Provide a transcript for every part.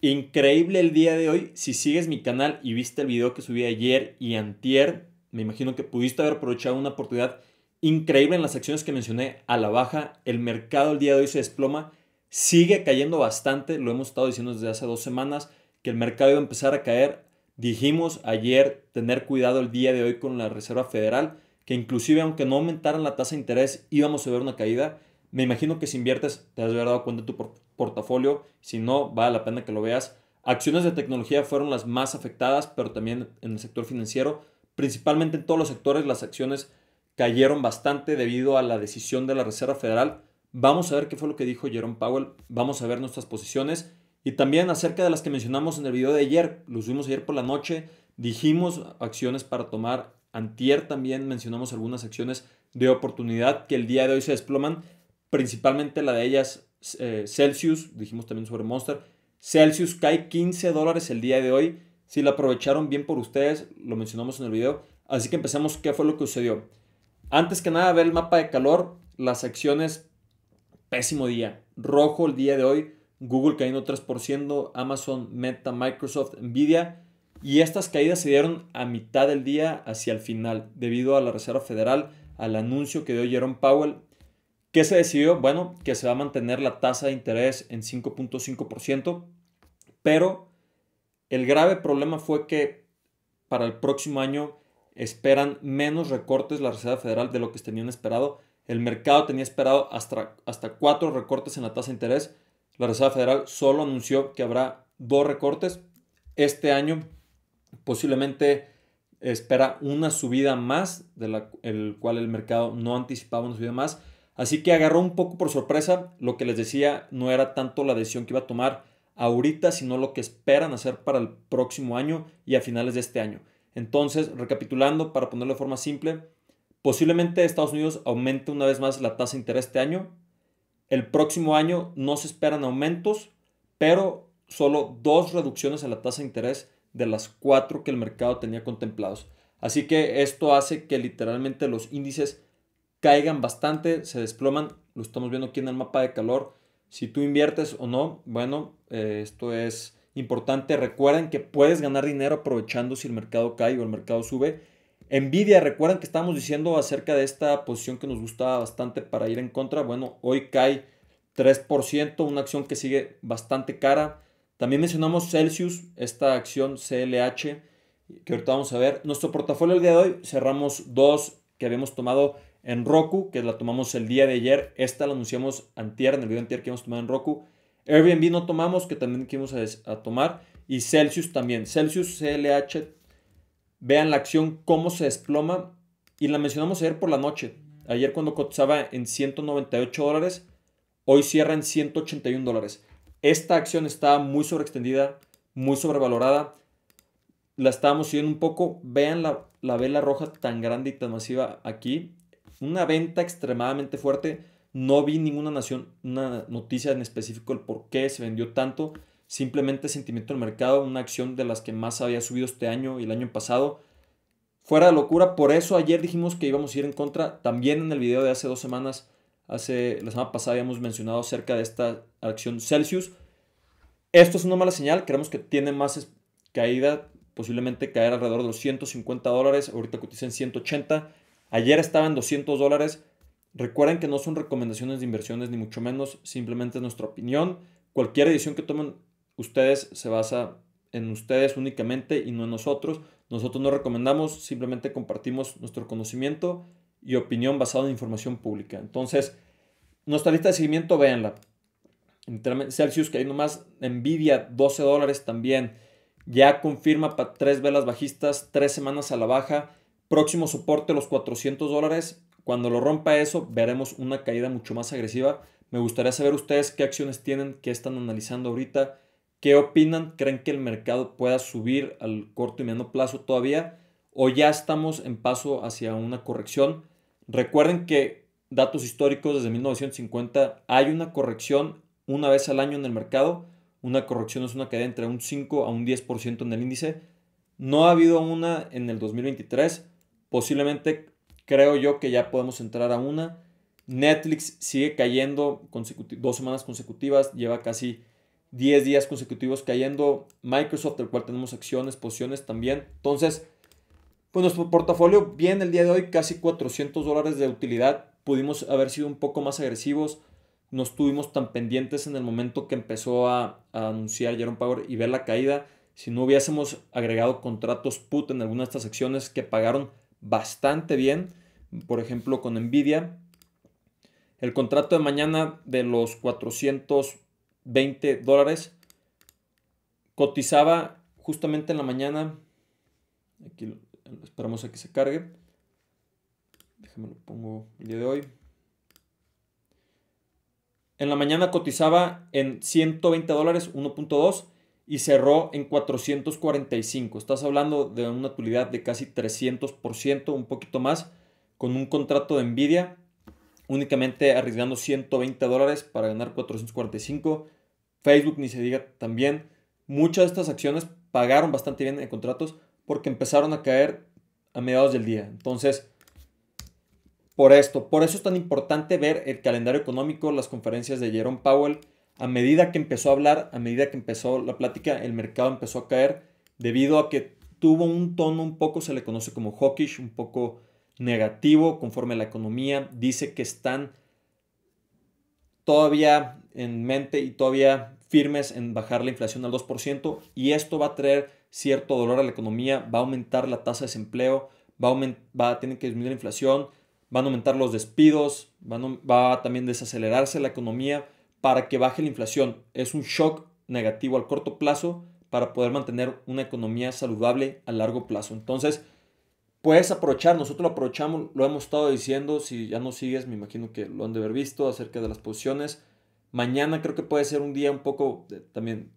Increíble el día de hoy. Si sigues mi canal y viste el video que subí ayer y antier, me imagino que pudiste haber aprovechado una oportunidad increíble en las acciones que mencioné a la baja. El mercado el día de hoy se desploma, sigue cayendo bastante. Lo hemos estado diciendo desde hace dos semanas que el mercado iba a empezar a caer. Dijimos ayer tener cuidado el día de hoy con la Reserva Federal, que inclusive aunque no aumentaran la tasa de interés íbamos a ver una caída. Me imagino que si inviertes te has dado cuenta de tu portafolio, si no, vale la pena que lo veas. Acciones de tecnología fueron las más afectadas, pero también en el sector financiero, principalmente en todos los sectores las acciones cayeron bastante debido a la decisión de la Reserva Federal. Vamos a ver qué fue lo que dijo Jerome Powell, vamos a ver nuestras posiciones y también acerca de las que mencionamos en el video de ayer, los vimos ayer por la noche, dijimos acciones para tomar, antier también mencionamos algunas acciones de oportunidad que el día de hoy se desploman, principalmente la de ellas, eh, Celsius, dijimos también sobre Monster. Celsius cae 15 dólares el día de hoy. Si la aprovecharon bien por ustedes, lo mencionamos en el video. Así que empezamos qué fue lo que sucedió. Antes que nada, ver el mapa de calor, las acciones, pésimo día. Rojo el día de hoy, Google cayendo 3%, Amazon, Meta, Microsoft, Nvidia. Y estas caídas se dieron a mitad del día hacia el final, debido a la Reserva Federal, al anuncio que dio Jerome Powell ¿Qué se decidió? Bueno, que se va a mantener la tasa de interés en 5.5%, pero el grave problema fue que para el próximo año esperan menos recortes la Reserva Federal de lo que tenían esperado. El mercado tenía esperado hasta, hasta cuatro recortes en la tasa de interés. La Reserva Federal solo anunció que habrá dos recortes. Este año posiblemente espera una subida más, de la el cual el mercado no anticipaba una subida más. Así que agarró un poco por sorpresa, lo que les decía no era tanto la decisión que iba a tomar ahorita, sino lo que esperan hacer para el próximo año y a finales de este año. Entonces, recapitulando, para ponerlo de forma simple, posiblemente Estados Unidos aumente una vez más la tasa de interés este año. El próximo año no se esperan aumentos, pero solo dos reducciones en la tasa de interés de las cuatro que el mercado tenía contemplados. Así que esto hace que literalmente los índices caigan bastante, se desploman, lo estamos viendo aquí en el mapa de calor. Si tú inviertes o no, bueno, eh, esto es importante. Recuerden que puedes ganar dinero aprovechando si el mercado cae o el mercado sube. envidia recuerden que estábamos diciendo acerca de esta posición que nos gustaba bastante para ir en contra. Bueno, hoy cae 3%, una acción que sigue bastante cara. También mencionamos Celsius, esta acción CLH, que ahorita vamos a ver. Nuestro portafolio el día de hoy cerramos dos que habíamos tomado en Roku, que la tomamos el día de ayer. Esta la anunciamos antier, en el video antier que hemos tomar en Roku. Airbnb no tomamos, que también quisimos a, tomar. Y Celsius también. Celsius CLH. Vean la acción, cómo se desploma. Y la mencionamos ayer por la noche. Ayer cuando cotizaba en 198 dólares, hoy cierra en 181 dólares. Esta acción está muy extendida, muy sobrevalorada. La estábamos siguiendo un poco. Vean la, la vela roja tan grande y tan masiva aquí una venta extremadamente fuerte. No vi ninguna nación, noticia en específico el por qué se vendió tanto. Simplemente sentimiento del mercado, una acción de las que más había subido este año y el año pasado. Fuera de locura, por eso ayer dijimos que íbamos a ir en contra. También en el video de hace dos semanas, hace, la semana pasada habíamos mencionado acerca de esta acción Celsius. Esto es una mala señal, creemos que tiene más caída, posiblemente caer alrededor de los 150 dólares, ahorita cotiza en 180 Ayer estaba en 200 dólares. Recuerden que no son recomendaciones de inversiones, ni mucho menos, simplemente es nuestra opinión. Cualquier decisión que tomen ustedes se basa en ustedes únicamente y no en nosotros. Nosotros no recomendamos, simplemente compartimos nuestro conocimiento y opinión basada en información pública. Entonces, nuestra lista de seguimiento, véanla. Celsius, que hay nomás, Nvidia, 12 dólares también. Ya confirma para tres velas bajistas, tres semanas a la baja. Próximo soporte, los 400 dólares. Cuando lo rompa eso, veremos una caída mucho más agresiva. Me gustaría saber ustedes qué acciones tienen, qué están analizando ahorita, qué opinan, creen que el mercado pueda subir al corto y mediano plazo todavía o ya estamos en paso hacia una corrección. Recuerden que datos históricos desde 1950 hay una corrección una vez al año en el mercado. Una corrección es una caída entre un 5 a un 10% en el índice. No ha habido una en el 2023. Posiblemente creo yo que ya podemos entrar a una. Netflix sigue cayendo dos semanas consecutivas, lleva casi 10 días consecutivos cayendo. Microsoft, el cual tenemos acciones, posiciones también. Entonces, pues nuestro portafolio, viene el día de hoy, casi 400 dólares de utilidad. Pudimos haber sido un poco más agresivos. No estuvimos tan pendientes en el momento que empezó a, anunciar Jerome Power y ver la caída. Si no hubiésemos agregado contratos put en alguna de estas acciones que pagaron bastante bien, por ejemplo con Nvidia. El contrato de mañana de los 420 dólares cotizaba justamente en la mañana. Aquí esperamos a que se cargue. Déjame lo pongo el día de hoy. En la mañana cotizaba en 120 dólares, 1.2 y cerró en 445. Estás hablando de una utilidad de casi 300%, un poquito más, con un contrato de Nvidia, únicamente arriesgando 120 dólares para ganar 445. Facebook ni se diga también. Muchas de estas acciones pagaron bastante bien en contratos porque empezaron a caer a mediados del día. Entonces, por esto, por eso es tan importante ver el calendario económico, las conferencias de Jerome Powell a medida que empezó a hablar, a medida que empezó la plática, el mercado empezó a caer debido a que tuvo un tono un poco, se le conoce como hawkish, un poco negativo conforme a la economía. Dice que están todavía en mente y todavía firmes en bajar la inflación al 2% y esto va a traer cierto dolor a la economía, va a aumentar la tasa de desempleo, va a, tener que disminuir la inflación, van a aumentar los despidos, va a también desacelerarse la economía para que baje la inflación. Es un shock negativo al corto plazo para poder mantener una economía saludable a largo plazo. Entonces, puedes aprovechar, nosotros lo aprovechamos, lo hemos estado diciendo, si ya no sigues, me imagino que lo han de haber visto acerca de las posiciones. Mañana creo que puede ser un día un poco también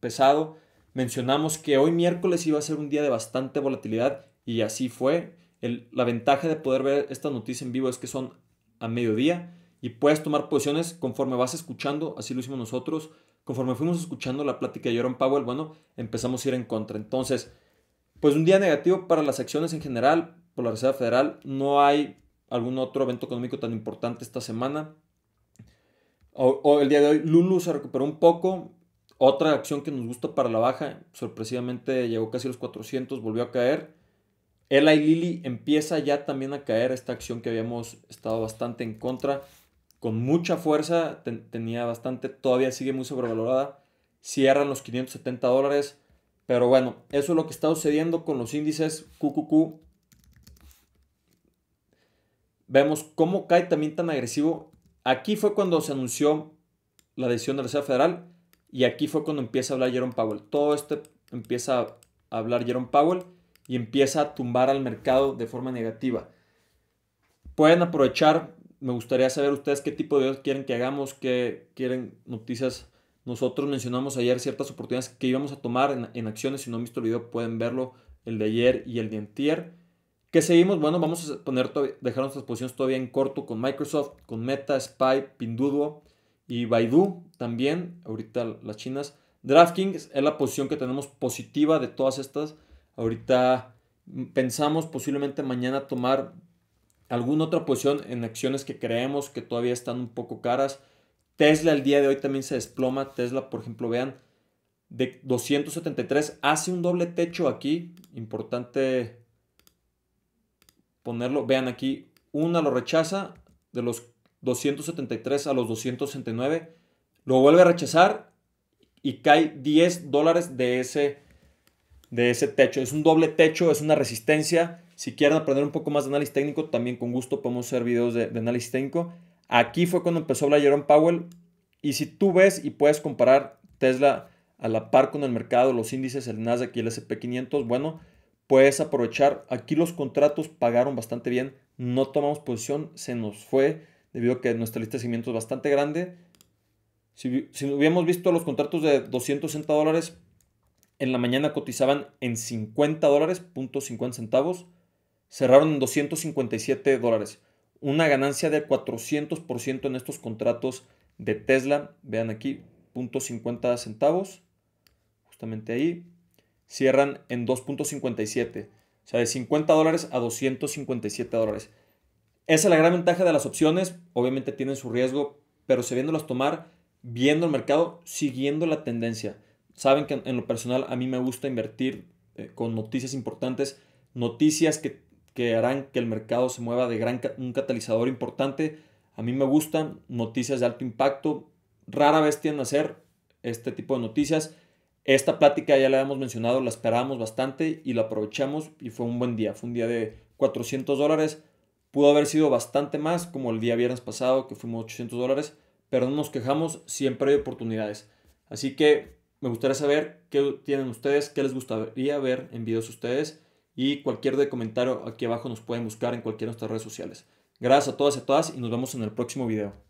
pesado. Mencionamos que hoy miércoles iba a ser un día de bastante volatilidad y así fue. la ventaja de poder ver esta noticia en vivo es que son a mediodía y puedes tomar posiciones conforme vas escuchando, así lo hicimos nosotros, conforme fuimos escuchando la plática de Jerome Powell, bueno, empezamos a ir en contra. Entonces, pues un día negativo para las acciones en general, por la Reserva Federal, no hay algún otro evento económico tan importante esta semana. O, el día de hoy, Lulu se recuperó un poco. Otra acción que nos gusta para la baja, sorpresivamente llegó casi a los 400, volvió a caer. Eli Lilly empieza ya también a caer esta acción que habíamos estado bastante en contra con mucha fuerza, tenía bastante, todavía sigue muy sobrevalorada, cierran los 570 dólares, pero bueno, eso es lo que está sucediendo con los índices QQQ. Vemos cómo cae también tan agresivo. Aquí fue cuando se anunció la decisión de la Reserva Federal y aquí fue cuando empieza a hablar Jerome Powell. Todo esto empieza a hablar Jerome Powell y empieza a tumbar al mercado de forma negativa. Pueden aprovechar me gustaría saber ustedes qué tipo de videos quieren que hagamos, qué quieren noticias. Nosotros mencionamos ayer ciertas oportunidades que íbamos a tomar en, acciones. Si no han visto el video, pueden verlo, el de ayer y el de antier. ¿Qué seguimos? Bueno, vamos a poner, dejar nuestras posiciones todavía en corto con Microsoft, con Meta, Spy, Pinduoduo y Baidu también, ahorita las chinas. DraftKings es la posición que tenemos positiva de todas estas. Ahorita mm, pensamos posiblemente mañana tomar alguna otra posición en acciones que creemos que todavía están un poco caras. Tesla el día de hoy también se desploma. Tesla, por ejemplo, vean, de 273 hace un doble techo aquí. Importante ponerlo. Vean aquí, una lo rechaza de los 273 a los 269. Lo vuelve a rechazar y cae 10 dólares de ese de ese techo. Es un doble techo, es una resistencia. Si quieren aprender un poco más de análisis técnico, también con gusto podemos hacer videos de, análisis técnico. Aquí fue cuando empezó a hablar Jerome Powell. Y si tú ves y puedes comparar Tesla a la par con el mercado, los índices, el Nasdaq y el SP500, bueno, puedes aprovechar. Aquí los contratos pagaron bastante bien. No tomamos posición, se nos fue debido a que nuestra lista de es bastante grande. Si, si hubiéramos visto los contratos de 260 dólares, en la mañana cotizaban en 50 dólares, punto 50 centavos, cerraron en 257 dólares. Una ganancia de 400% en estos contratos de Tesla, vean aquí, punto 50 centavos, justamente ahí, cierran en 2.57, o sea, de 50 dólares a 257 dólares. Esa es la gran ventaja de las opciones, obviamente tienen su riesgo, pero las tomar, viendo el mercado, siguiendo la tendencia saben que en lo personal a mí me gusta invertir eh, con noticias importantes, noticias que, que, harán que el mercado se mueva de gran, un catalizador importante. A mí me gustan noticias de alto impacto. Rara vez tienden a ser este tipo de noticias. Esta plática ya la hemos mencionado, la esperábamos bastante y la aprovechamos y fue un buen día. Fue un día de 400 dólares. Pudo haber sido bastante más, como el día viernes pasado, que fuimos 800 dólares, pero no nos quejamos, siempre hay oportunidades. Así que me gustaría saber qué tienen ustedes, qué les gustaría ver en videos ustedes y cualquier de comentario aquí abajo nos pueden buscar en cualquiera de nuestras redes sociales. Gracias a todas y a todas y nos vemos en el próximo video.